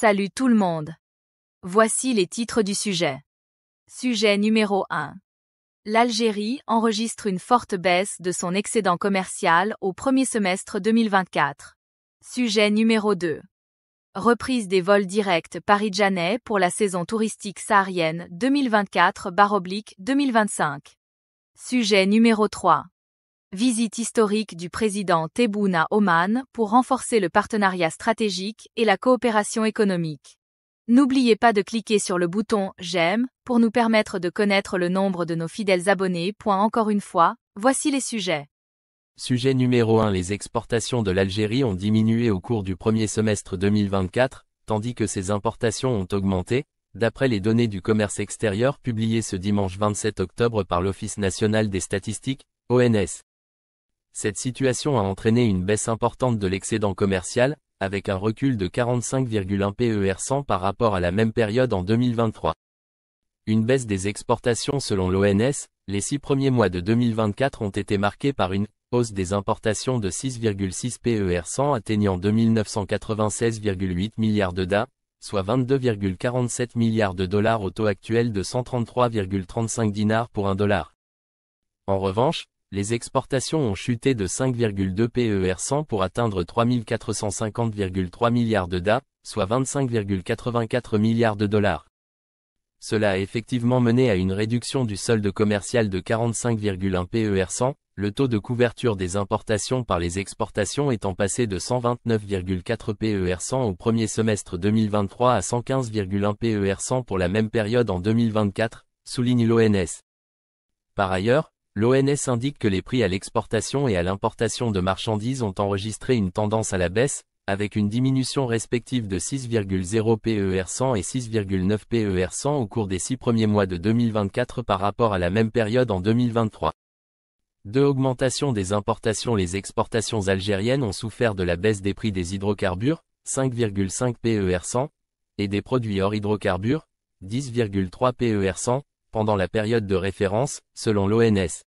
Salut tout le monde. Voici les titres du sujet. Sujet numéro 1. L'Algérie enregistre une forte baisse de son excédent commercial au premier semestre 2024. Sujet numéro 2. Reprise des vols directs paris pour la saison touristique saharienne 2024-2025. Sujet numéro 3. Visite historique du président Tebboune Oman pour renforcer le partenariat stratégique et la coopération économique. N'oubliez pas de cliquer sur le bouton J'aime pour nous permettre de connaître le nombre de nos fidèles abonnés. Encore une fois, voici les sujets. Sujet numéro 1 Les exportations de l'Algérie ont diminué au cours du premier semestre 2024, tandis que ses importations ont augmenté, d'après les données du commerce extérieur publiées ce dimanche 27 octobre par l'Office national des statistiques, ONS. Cette situation a entraîné une baisse importante de l'excédent commercial, avec un recul de 45,1 PER100 par rapport à la même période en 2023. Une baisse des exportations selon l'ONS, les six premiers mois de 2024 ont été marqués par une hausse des importations de 6,6 PER100 atteignant 2996,8 milliards de DA, soit 22,47 milliards de dollars au taux actuel de 133,35 dinars pour un dollar. En revanche, les exportations ont chuté de 5,2 PER 100 pour atteindre 3450,3 milliards de DA, soit 25,84 milliards de dollars. Cela a effectivement mené à une réduction du solde commercial de 45,1 PER 100, le taux de couverture des importations par les exportations étant passé de 129,4 PER 100 au premier semestre 2023 à 115,1 PER 100 pour la même période en 2024, souligne l'ONS. Par ailleurs, L'ONS indique que les prix à l'exportation et à l'importation de marchandises ont enregistré une tendance à la baisse, avec une diminution respective de 6,0 PER 100 et 6,9 PER 100 au cours des six premiers mois de 2024 par rapport à la même période en 2023. Deux Augmentation des importations Les exportations algériennes ont souffert de la baisse des prix des hydrocarbures, 5,5 PER 100, et des produits hors hydrocarbures, 10,3 PER 100, pendant la période de référence, selon l'ONS.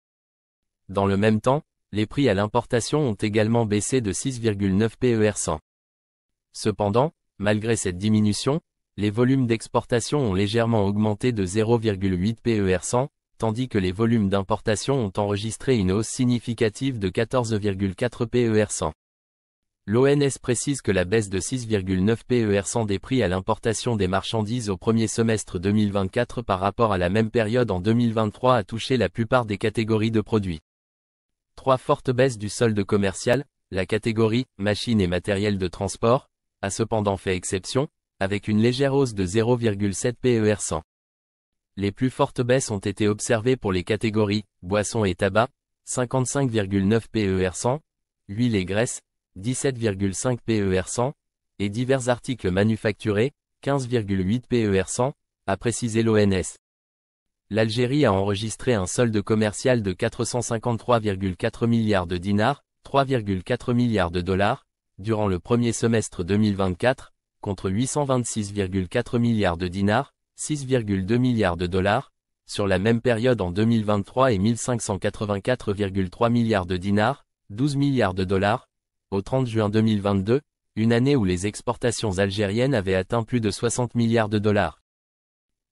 Dans le même temps, les prix à l'importation ont également baissé de 6,9 PER 100. Cependant, malgré cette diminution, les volumes d'exportation ont légèrement augmenté de 0,8 PER 100, tandis que les volumes d'importation ont enregistré une hausse significative de 14,4 PER 100. L'ONS précise que la baisse de 6,9 PER des prix à l'importation des marchandises au premier semestre 2024 par rapport à la même période en 2023 a touché la plupart des catégories de produits. Trois fortes baisses du solde commercial, la catégorie machines et matériel de transport a cependant fait exception, avec une légère hausse de 0,7 PER 100. Les plus fortes baisses ont été observées pour les catégories boissons et tabac, 55,9 PER 100, huile et graisse, 17,5 PER 100, et divers articles manufacturés, 15,8 PER 100, a précisé l'ONS. L'Algérie a enregistré un solde commercial de 453,4 milliards de dinars, 3,4 milliards de dollars, durant le premier semestre 2024, contre 826,4 milliards de dinars, 6,2 milliards de dollars, sur la même période en 2023 et 1584,3 milliards de dinars, 12 milliards de dollars, au 30 juin 2022, une année où les exportations algériennes avaient atteint plus de 60 milliards de dollars.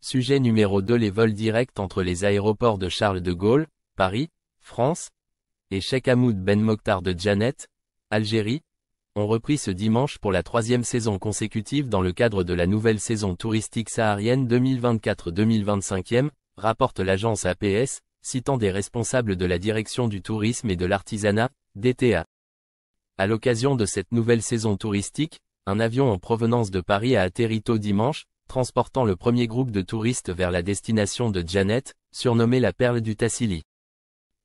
Sujet numéro 2 Les vols directs entre les aéroports de Charles de Gaulle, Paris, France, et Sheikh Hamoud Ben Mokhtar de Janet, Algérie, ont repris ce dimanche pour la troisième saison consécutive dans le cadre de la nouvelle saison touristique saharienne 2024-2025e, rapporte l'agence APS, citant des responsables de la direction du tourisme et de l'artisanat, DTA. À l'occasion de cette nouvelle saison touristique, un avion en provenance de Paris a atterri tôt dimanche, transportant le premier groupe de touristes vers la destination de Janet, surnommée la perle du Tassili.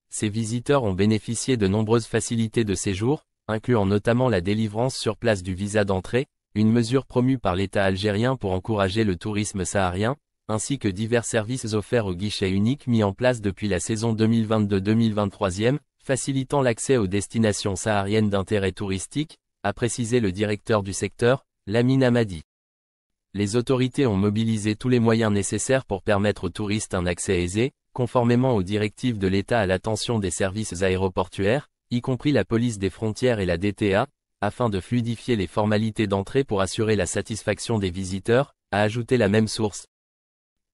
Ces visiteurs ont bénéficié de nombreuses facilités de séjour, incluant notamment la délivrance sur place du visa d'entrée, une mesure promue par l'État algérien pour encourager le tourisme saharien, ainsi que divers services offerts au guichet unique mis en place depuis la saison 2022-2023 facilitant l'accès aux destinations sahariennes d'intérêt touristique, a précisé le directeur du secteur, Lamine Amadi. Les autorités ont mobilisé tous les moyens nécessaires pour permettre aux touristes un accès aisé, conformément aux directives de l'État à l'attention des services aéroportuaires, y compris la police des frontières et la DTA, afin de fluidifier les formalités d'entrée pour assurer la satisfaction des visiteurs, a ajouté la même source.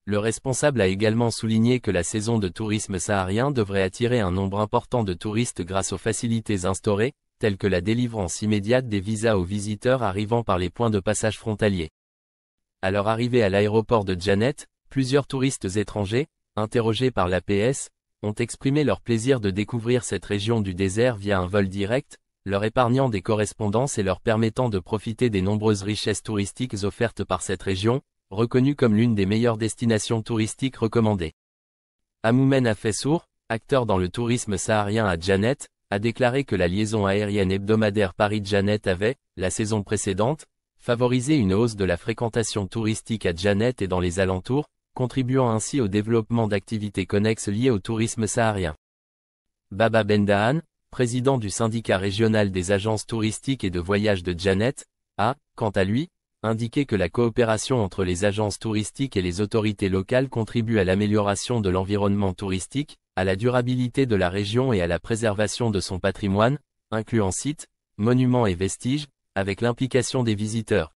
Le responsable a également souligné que la saison de tourisme saharien devrait attirer un nombre important de touristes grâce aux facilités instaurées, telles que la délivrance immédiate des visas aux visiteurs arrivant par les points de passage frontaliers. À leur arrivée à l'aéroport de Janet, plusieurs touristes étrangers, interrogés par l'APS, ont exprimé leur plaisir de découvrir cette région du désert via un vol direct, leur épargnant des correspondances et leur permettant de profiter des nombreuses richesses touristiques offertes par cette région, reconnue comme l'une des meilleures destinations touristiques recommandées. Amoumen Afessour, acteur dans le tourisme saharien à Janet, a déclaré que la liaison aérienne hebdomadaire Paris-Janet avait, la saison précédente, favorisé une hausse de la fréquentation touristique à Janet et dans les alentours, contribuant ainsi au développement d'activités connexes liées au tourisme saharien. Baba Bendahan, président du syndicat régional des agences touristiques et de voyages de Janet, a, quant à lui, Indiquer que la coopération entre les agences touristiques et les autorités locales contribue à l'amélioration de l'environnement touristique, à la durabilité de la région et à la préservation de son patrimoine, incluant sites, monuments et vestiges, avec l'implication des visiteurs.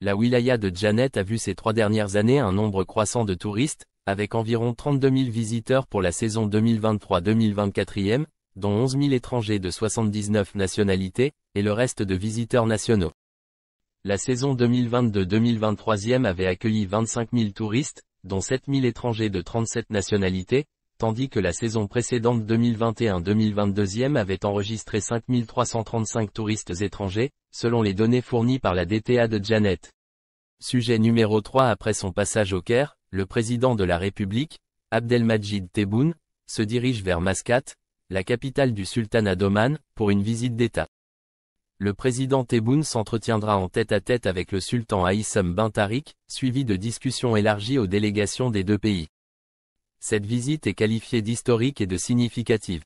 La wilaya de Janet a vu ces trois dernières années un nombre croissant de touristes, avec environ 32 000 visiteurs pour la saison 2023-2024e, dont 11 000 étrangers de 79 nationalités, et le reste de visiteurs nationaux. La saison 2022-2023 avait accueilli 25 000 touristes, dont 7 000 étrangers de 37 nationalités, tandis que la saison précédente 2021-2022 avait enregistré 5 335 touristes étrangers, selon les données fournies par la DTA de Janet. Sujet numéro 3 Après son passage au Caire, le président de la République, Abdelmajid Tebboune, se dirige vers Mascate, la capitale du sultanat d'Oman, pour une visite d'État. Le président Tebboune s'entretiendra en tête-à-tête avec le sultan Aïssam bin suivi de discussions élargies aux délégations des deux pays. Cette visite est qualifiée d'historique et de significative.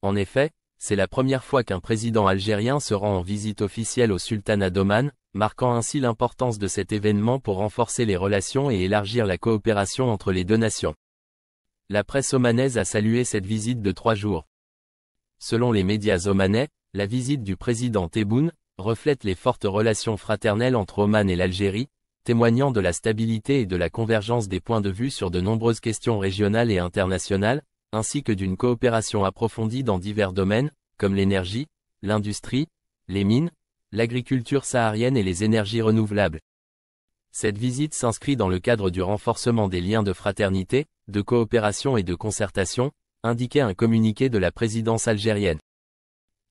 En effet, c'est la première fois qu'un président algérien se rend en visite officielle au sultanat d'Oman, marquant ainsi l'importance de cet événement pour renforcer les relations et élargir la coopération entre les deux nations. La presse omanaise a salué cette visite de trois jours. Selon les médias omanais, la visite du président Tebboune reflète les fortes relations fraternelles entre Oman et l'Algérie, témoignant de la stabilité et de la convergence des points de vue sur de nombreuses questions régionales et internationales, ainsi que d'une coopération approfondie dans divers domaines, comme l'énergie, l'industrie, les mines, l'agriculture saharienne et les énergies renouvelables. Cette visite s'inscrit dans le cadre du renforcement des liens de fraternité, de coopération et de concertation, indiquait un communiqué de la présidence algérienne.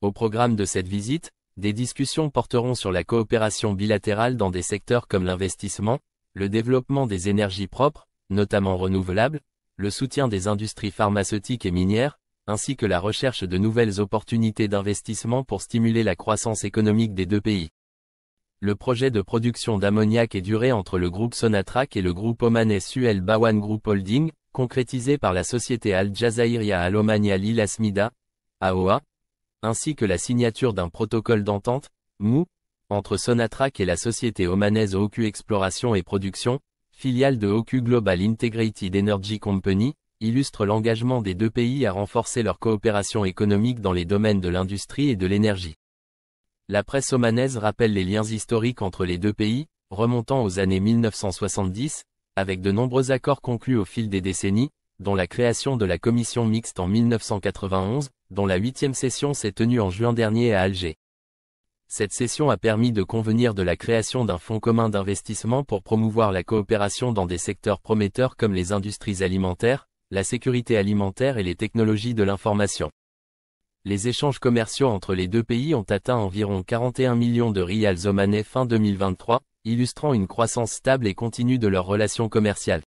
Au programme de cette visite, des discussions porteront sur la coopération bilatérale dans des secteurs comme l'investissement, le développement des énergies propres, notamment renouvelables, le soutien des industries pharmaceutiques et minières, ainsi que la recherche de nouvelles opportunités d'investissement pour stimuler la croissance économique des deux pays. Le projet de production d'ammoniac est duré entre le groupe Sonatrach et le groupe omanais Suel Bawan Group Holding, concrétisé par la société Al Jazairia Alomania AOA, ainsi que la signature d'un protocole d'entente, MOU, entre Sonatrach et la société omanaise OQ Exploration et Production, filiale de OQ Global Integrated Energy Company, illustre l'engagement des deux pays à renforcer leur coopération économique dans les domaines de l'industrie et de l'énergie. La presse omanaise rappelle les liens historiques entre les deux pays, remontant aux années 1970, avec de nombreux accords conclus au fil des décennies, dont la création de la commission mixte en 1991, dont la huitième session s'est tenue en juin dernier à Alger. Cette session a permis de convenir de la création d'un fonds commun d'investissement pour promouvoir la coopération dans des secteurs prometteurs comme les industries alimentaires, la sécurité alimentaire et les technologies de l'information. Les échanges commerciaux entre les deux pays ont atteint environ 41 millions de rials omanais fin 2023, illustrant une croissance stable et continue de leurs relations commerciales.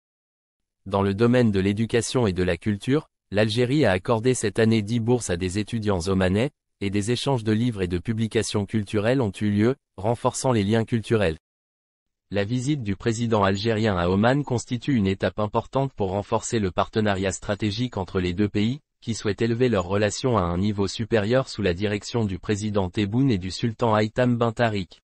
Dans le domaine de l'éducation et de la culture, l'Algérie a accordé cette année 10 bourses à des étudiants omanais, et des échanges de livres et de publications culturelles ont eu lieu, renforçant les liens culturels. La visite du président algérien à Oman constitue une étape importante pour renforcer le partenariat stratégique entre les deux pays, qui souhaitent élever leurs relations à un niveau supérieur sous la direction du président Tebboune et du sultan Haitham Bintariq.